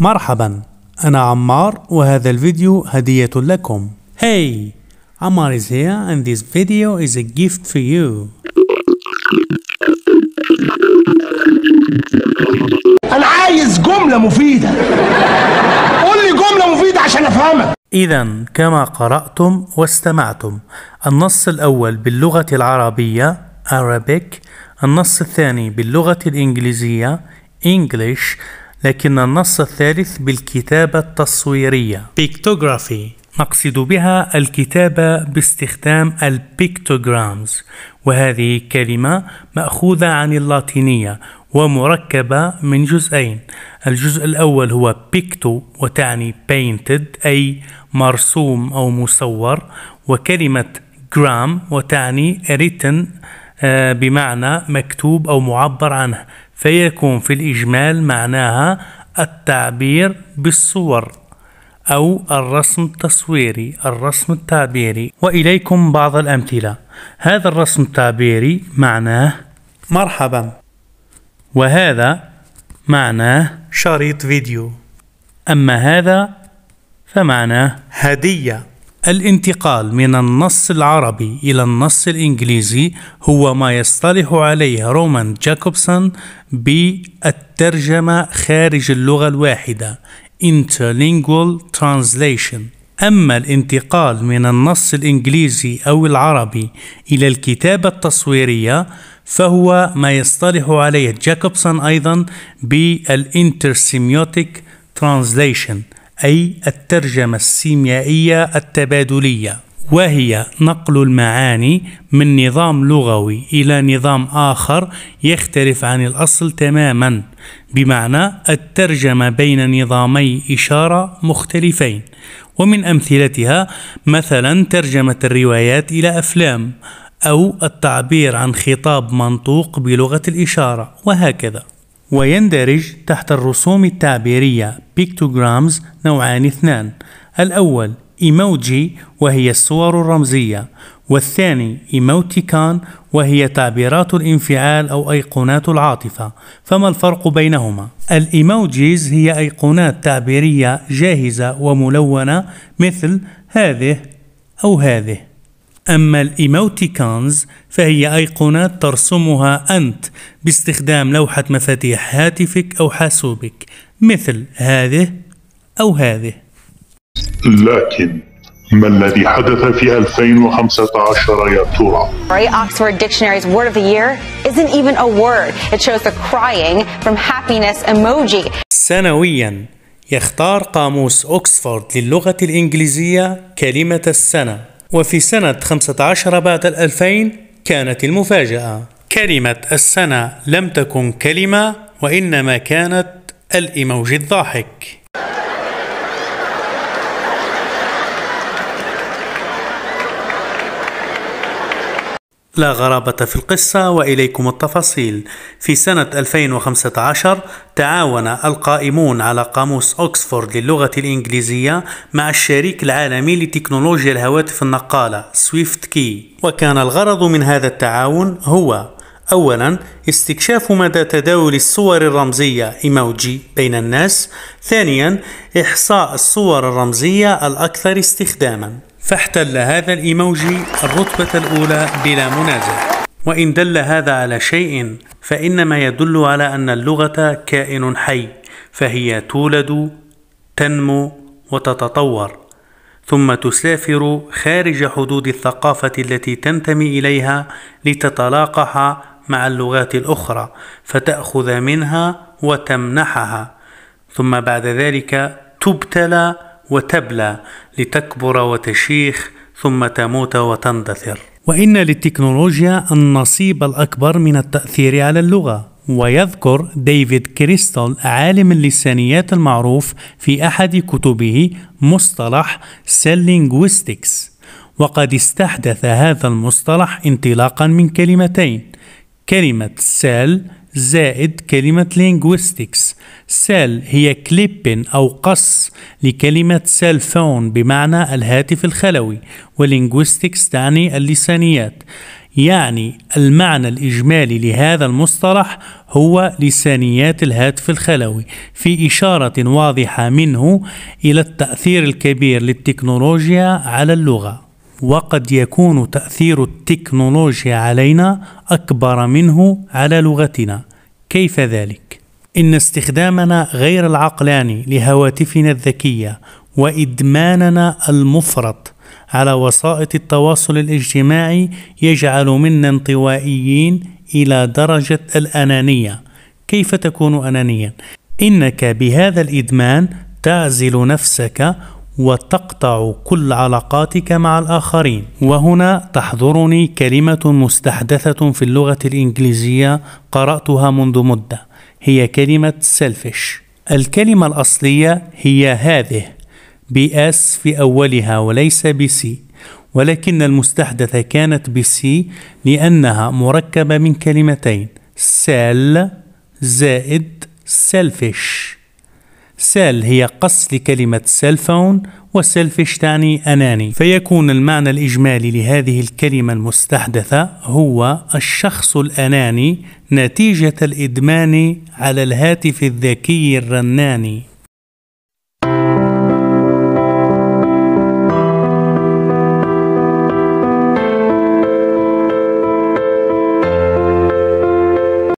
مرحبا أنا عمار وهذا الفيديو هدية لكم Hey! عمار is here and this video is a gift for you أنا عايز جملة مفيدة قول لي جملة مفيدة عشان أفهمك إذا كما قرأتم واستمعتم النص الأول باللغة العربية Arabic النص الثاني باللغة الإنجليزية English لكن النص الثالث بالكتابة التصويرية بيكتوغرافي نقصد بها الكتابة باستخدام البيكتوغرامز وهذه كلمة مأخوذة عن اللاتينية ومركبة من جزئين الجزء الأول هو بيكتو وتعني painted أي مرسوم أو مصور وكلمة جرام وتعني written آه، بمعنى مكتوب أو معبر عنه فيكون في الإجمال معناها التعبير بالصور أو الرسم التصويري الرسم التعبيري وإليكم بعض الأمثلة هذا الرسم التعبيري معناه مرحبا وهذا معناه شريط فيديو أما هذا فمعناه هدية الانتقال من النص العربي إلى النص الإنجليزي هو ما يصطلح عليه رومان جاكوبسون بالترجمة خارج اللغة الواحدة interlingual translation أما الانتقال من النص الإنجليزي أو العربي إلى الكتابة التصويرية فهو ما يصطلح عليه جاكوبسون أيضا بالانترسيميوتيك ترانزليشن أي الترجمة السيميائية التبادلية وهي نقل المعاني من نظام لغوي إلى نظام آخر يختلف عن الأصل تماما بمعنى الترجمة بين نظامي إشارة مختلفين ومن أمثلتها مثلا ترجمة الروايات إلى أفلام أو التعبير عن خطاب منطوق بلغة الإشارة وهكذا ويندرج تحت الرسوم التعبيرية بيكتوغرامز نوعان اثنان الأول إيموجي وهي الصور الرمزية والثاني إيموتيكان وهي تعبيرات الانفعال أو أيقونات العاطفة فما الفرق بينهما؟ الإيموجيز هي أيقونات تعبيرية جاهزة وملونة مثل هذه أو هذه أما الإيموتيكانز فهي أيقونات ترسمها أنت باستخدام لوحة مفاتيح هاتفك أو حاسوبك مثل هذه أو هذه لكن ما الذي حدث في 2015 يا ترى؟ Oxford Dictionary's word of the year isn't even a word. It shows the crying from happiness emoji. سنويا يختار قاموس أوكسفورد للغة الإنجليزية كلمة السنة وفي سنة 15 بعد الألفين كانت المفاجأة كلمة السنة لم تكن كلمة وإنما كانت الإيموجي الضاحك لا غرابة في القصة وإليكم التفاصيل. في سنة 2015 تعاون القائمون على قاموس أوكسفورد للغة الإنجليزية مع الشريك العالمي لتكنولوجيا الهواتف النقالة سويفت كي، وكان الغرض من هذا التعاون هو أولا استكشاف مدى تداول الصور الرمزية إيموجي بين الناس ثانيا إحصاء الصور الرمزية الأكثر استخداما فاحتل هذا الإيموجي الرتبة الأولى بلا منازع وإن دل هذا على شيء فإنما يدل على أن اللغة كائن حي فهي تولد تنمو وتتطور ثم تسافر خارج حدود الثقافة التي تنتمي إليها لتتلاقح مع اللغات الأخرى فتأخذ منها وتمنحها ثم بعد ذلك تبتلى وتبلى لتكبر وتشيخ ثم تموت وتندثر وإن للتكنولوجيا النصيب الأكبر من التأثير على اللغة ويذكر ديفيد كريستال عالم اللسانيات المعروف في أحد كتبه مصطلح سيلينغويستكس وقد استحدث هذا المصطلح انطلاقا من كلمتين كلمة سيل زائد كلمة linguistics سيل هي كليب أو قص لكلمة سيل فون بمعنى الهاتف الخلوي ولينغويستكس تعني اللسانيات يعني المعنى الإجمالي لهذا المصطلح هو لسانيات الهاتف الخلوي في إشارة واضحة منه إلى التأثير الكبير للتكنولوجيا على اللغة وقد يكون تأثير التكنولوجيا علينا أكبر منه على لغتنا كيف ذلك؟ إن استخدامنا غير العقلاني لهواتفنا الذكية وإدماننا المفرط على وسائط التواصل الاجتماعي يجعل منا انطوائيين إلى درجة الأنانية كيف تكون أنانيا؟ إنك بهذا الإدمان تعزل نفسك وتقطع كل علاقاتك مع الآخرين وهنا تحضرني كلمة مستحدثة في اللغة الإنجليزية قرأتها منذ مدة هي كلمة selfish الكلمة الأصلية هي هذه بأس في أولها وليس بسي ولكن المستحدثة كانت بسي لأنها مركبة من كلمتين سال زائد selfish سيل هي قص لكلمة سيل فون وسيلفش تعني أناني فيكون المعنى الإجمالي لهذه الكلمة المستحدثة هو الشخص الأناني نتيجة الإدمان على الهاتف الذكي الرناني